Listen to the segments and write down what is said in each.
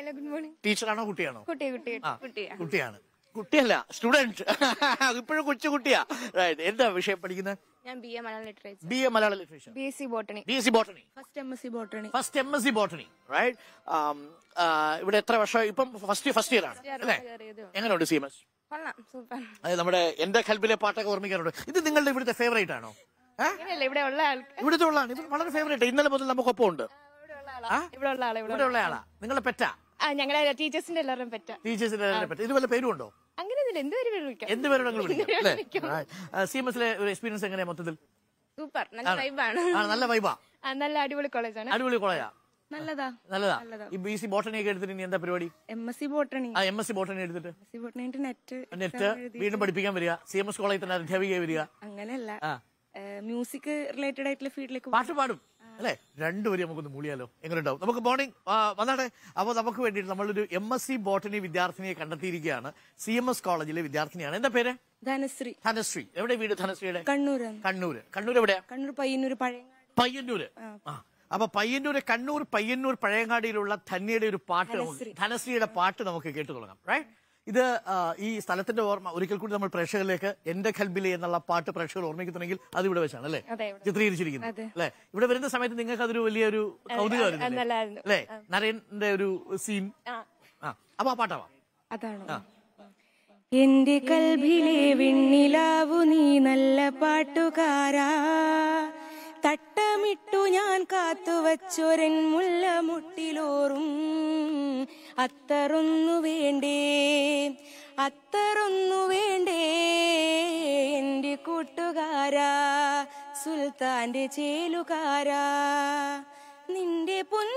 hello good morning ടീച്ചറാണോ കുട്ടിയാണോ കുട്ടിയാ കുട്ടി കുട്ടിയാണ് കുട്ടിയല്ല സ്റ്റുഡന്റ് അതിപ്പോഴും കൊച്ചുകുട്ടിയാ റൈറ്റ് എന്താ വിഷയം പഠിക്കുന്നത് ഞാൻ B Malayalam literature B A Malayalam literature B S C botany first M S first M S right ഇവിടെ എത്ര വർഷം ഇപ്പം ഫസ്റ്റ് ഫസ്റ്റ് ഇയർ ആണ് അല്ലേ എങ്ങനെയുണ്ട് സി എം എസ് അതെ നമ്മുടെ എന്റെ കൽബിലെ പാട്ടൊക്കെ ഓർമ്മിക്കാറുണ്ട് ഇത് നിങ്ങളുടെ ഇവിടുത്തെ ഫേവറേറ്റ് ആണോ ഇവിടെ ഉള്ള ഇവിടുത്തെ ഉള്ളതാണ് ഇത് വളരെ ഫേവറേറ്റ് ഇന്നലെ മുതൽ നമുക്കൊപ്പം ഉണ്ട് ഇവിടെ ഉള്ള ആളാ നിങ്ങളുടെ പെറ്റ ഞങ്ങളെ ടീച്ചേഴ്സിന്റെ എല്ലാവരും പറ്റുക ടീച്ചേഴ്സിന്റെ എല്ലാവരും പറ്റുക ഇതുപോലെ പേരുണ്ടോ അങ്ങനെ എന്ത് പേര് വിളിക്കാം എന്ത് പേരുടെ സി എം എസിലെ ഒരു എക്സ്പീരിയൻസ് എങ്ങനെയാ മൊത്തത്തിൽ സൂപ്പർ നല്ല വൈബാണ് നല്ല വൈബാ നല്ല അടിപൊളി കോളേജാണ് അടിപൊളി കോളേജാ നല്ലതാ നല്ലതാ ബി സി ബോട്ടണി ഒക്കെ എടുത്തിട്ട് എന്താ പരിപാടി എം എസ് സി ബോട്ടണി ആ എം എസ് സി ബോട്ടണി എടുത്തിട്ട് നെറ്റ് നെറ്റ് വീണ്ടും പഠിപ്പിക്കാൻ വരിക സി എം എസ് കോളേജിൽ തന്നെ അധ്യാപിക വരിക അങ്ങനെയല്ല മ്യൂസിക് റിലേറ്റഡ് ആയിട്ടുള്ള ഫീൽഡിലേക്ക് പാട്ട് പാടും അല്ലേ രണ്ടുപേരും നമുക്കൊന്ന് മൂളിയാലോ എങ്ങനെയുണ്ടാവും നമുക്ക് മോർണിംഗ് വന്നാട്ടെ അപ്പോൾ നമുക്ക് വേണ്ടിയിട്ട് നമ്മളൊരു എം എസ് സി ബോട്ടണി വിദ്യാർത്ഥിനിയെ കണ്ടെത്തിയിരിക്കുകയാണ് സി എം എസ് കോളേജിലെ വിദ്യാർത്ഥിനിയാണ് എന്താ പേര് ധനശ്രീ ധനശ്രീ എവിടെ വീട് ധനശ്രീയുടെ കണ്ണൂർ കണ്ണൂര് കണ്ണൂർ എവിടെയാ കണ്ണൂർ പയ്യന്നൂർ പയ്യന്നൂര് ആ അപ്പൊ പയ്യന്നൂര് കണ്ണൂർ പയ്യന്നൂർ പഴയങ്ങാടിയിലുള്ള ധന്യയുടെ ഒരു പാട്ട് ധനശ്രീയുടെ പാട്ട് നമുക്ക് കേട്ടു തുടങ്ങാം റൈറ്റ് ഇത് ഈ സ്ഥലത്തിന്റെ ഓർമ്മ ഒരിക്കൽ കൂടി നമ്മൾ പ്രേക്ഷകരിലേക്ക് എന്റെ കൽബിലെ എന്നുള്ള പാട്ട് പ്രേക്ഷകർ ഓർമ്മിക്കുന്നുണ്ടെങ്കിൽ അത് ഇവിടെ വെച്ചാണ് അല്ലേ ചിത്രീകരിച്ചിരിക്കുന്നത് അല്ലേ ഇവിടെ വരുന്ന സമയത്ത് നിങ്ങൾക്ക് അതൊരു വലിയൊരു കൗതുകമായിരുന്നു അല്ലെ നരേന്റെ ഒരു സീൻ ആ അപ്പൊ ആ പാട്ടാവാ അതാണ് എന്റെ കൽബിലെ വിണ്ണിലാവു നീ നല്ല പാട്ടുകാരാ തട്ടമിട്ടു ഞാൻ കാത്തുവച്ചൊരൻ മുല്ല മുട്ടിലോറും അത്തറൊന്നു വേണ്ടേ അത്തറൊന്നു വേണ്ടേ എൻ്റെ കൂട്ടുകാരാ സുൽത്താന്റെ ചേലുകാരാ നിന്റെ പൊൻ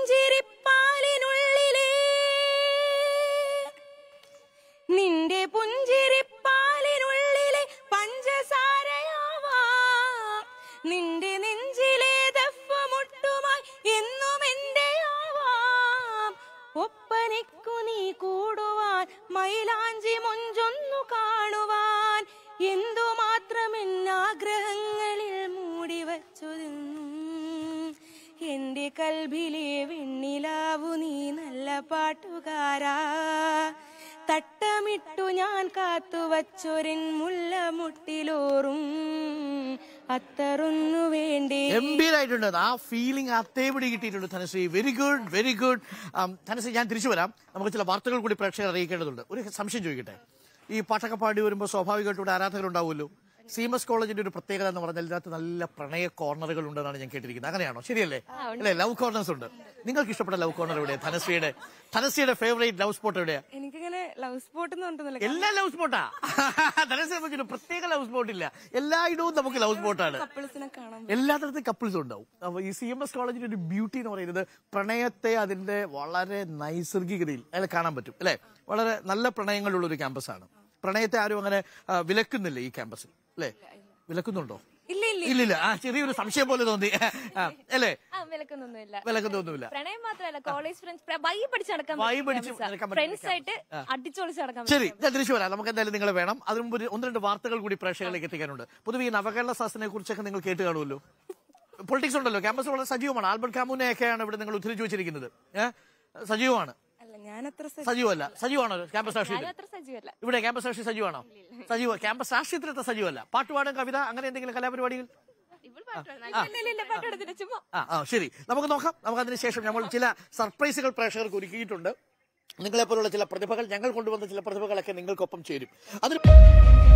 കൽഭിലെ വെണ്ണിലാവു നീ നല്ല പാട്ടുകാരാ തട്ടമിട്ടു ഞാൻ കാത്തുവച്ചൊരിൻ മുല്ല മുട്ടിലോറും അത്തറുന്നു വേണ്ടി ഗംഭീരമായിട്ടുണ്ട് ആ ഫീലിംഗ് അതേപടി കിട്ടിയിട്ടുണ്ട് Dhanashree very good very good Dhanashree ഞാൻ തിരിച്ചു വരാം നമുക്ക് ചില വാർത്തകൾ കൂടി പ്രേക്ഷകർ അറിയിക്കേണ്ടതുണ്ട് ഒരു സംശയം ചോദിക്കട്ടെ ഈ പാട്ടൊക്കെ പാടി വരുമ്പോൾ സ്വാഭാവികമായിട്ടും ആരാധകരുണ്ടാവുമല്ലോ സി എം എസ് കോളേജിന്റെ ഒരു പ്രത്യേകത എന്ന് പറഞ്ഞാൽ ഇതിനകത്ത് നല്ല പ്രണയ കോർണറുകൾ ഉണ്ടെന്നാണ് ഞാൻ കേട്ടിരിക്കുന്നത് അങ്ങനെയാണോ ശരിയല്ലേ അല്ലെ ലവ് കോർണേഴ്സ് ഉണ്ട് നിങ്ങൾക്ക് ഇഷ്ടപ്പെട്ട ലവ് കോർണർ എവിടെയാ ധനസിയുടെ ധനസിയുടെ ഫേവറേറ്റ് ലവ് സ്പോട്ട് എവിടെയാ എനിക്കിങ്ങനെ ലവ് സ്പോട്ട് എല്ലാ ലവ് സ്പോട്ടാ ധനശ്രീ ഒരു പ്രത്യേക ലവ് സ്പോട്ട് ഇല്ല എല്ലായിടവും നമുക്ക് ലവ് സ്പോട്ടാണ് എല്ലാ തരത്തിലും കപ്പിൾസും ഉണ്ടാവും ഈ സി എം എസ് കോളേജിന്റെ ഒരു ബ്യൂട്ടി എന്ന് പറയുന്നത് പ്രണയത്തെ അതിന്റെ വളരെ നൈസർഗികതയിൽ അയാൾ കാണാൻ പറ്റും അല്ലെ വളരെ നല്ല പ്രണയങ്ങളുള്ള ഒരു ആണ് പ്രണയത്തെ ആരും അങ്ങനെ വിലക്കുന്നില്ല ഈ ക്യാമ്പസിൽ അല്ലേ വിലക്കുന്നുണ്ടോ ഇല്ല ആ ചെറിയൊരു സംശയം പോലെ തോന്നി അല്ലേ വിലക്കുന്നൊന്നുമില്ല പ്രണയം മാത്രമല്ല കോളേജ് ഫ്രണ്ട്സ് വൈ പഠിച്ച് ഫ്രണ്ട്സ് ആയിട്ട് ശരി ദൃശ്യം വരാം നമുക്ക് എന്തായാലും നിങ്ങൾ വേണം അതിന് മുമ്പ് ഒന്ന് രണ്ട് വാർത്തകൾ കൂടി പ്രേക്ഷകരിലേക്ക് എത്തിക്കാനുണ്ട് പൊതുവെ ഈ നവകേരള ശാസ്ത്രനെ കുറിച്ചൊക്കെ നിങ്ങൾ കേട്ട് കാണുമല്ലോ പൊളിറ്റിക്സ് ഉണ്ടല്ലോ ക്യാമ്പസ് വളരെ സജീവമാണ് ആൽബർട്ട് കാമുനെയൊക്കെയാണ് ഇവിടെ നിങ്ങൾ ഉദ്ധരിച്ചു വെച്ചിരിക്കുന്നത് സജീവമാണ് ഞാനത്ര സജീവല്ല സജീവാണോ ക്യാമ്പസ് സാക്ഷിയിൽ ഇവിടെ ക്യാമ്പസ് സാക്ഷി സജീവാണോ സജീവ ക്യാമ്പസ് സാക്ഷ്യത്തിൽ എത്ര സജീവല്ല പാട്ടുപാടും കവിത അങ്ങനെ എന്തെങ്കിലും കലാപരിപാടികൾ ആ ശരി നമുക്ക് നോക്കാം നമുക്ക് അതിനുശേഷം നമ്മൾ ചില സർപ്രൈസുകൾ പ്രേക്ഷകർക്ക് ഒരുക്കിയിട്ടുണ്ട് നിങ്ങളെപ്പോലുള്ള ചില പ്രതിഭകൾ ഞങ്ങൾ കൊണ്ടുവന്ന ചില പ്രതിഭകളൊക്കെ നിങ്ങൾക്കൊപ്പം ചേരും അതിന്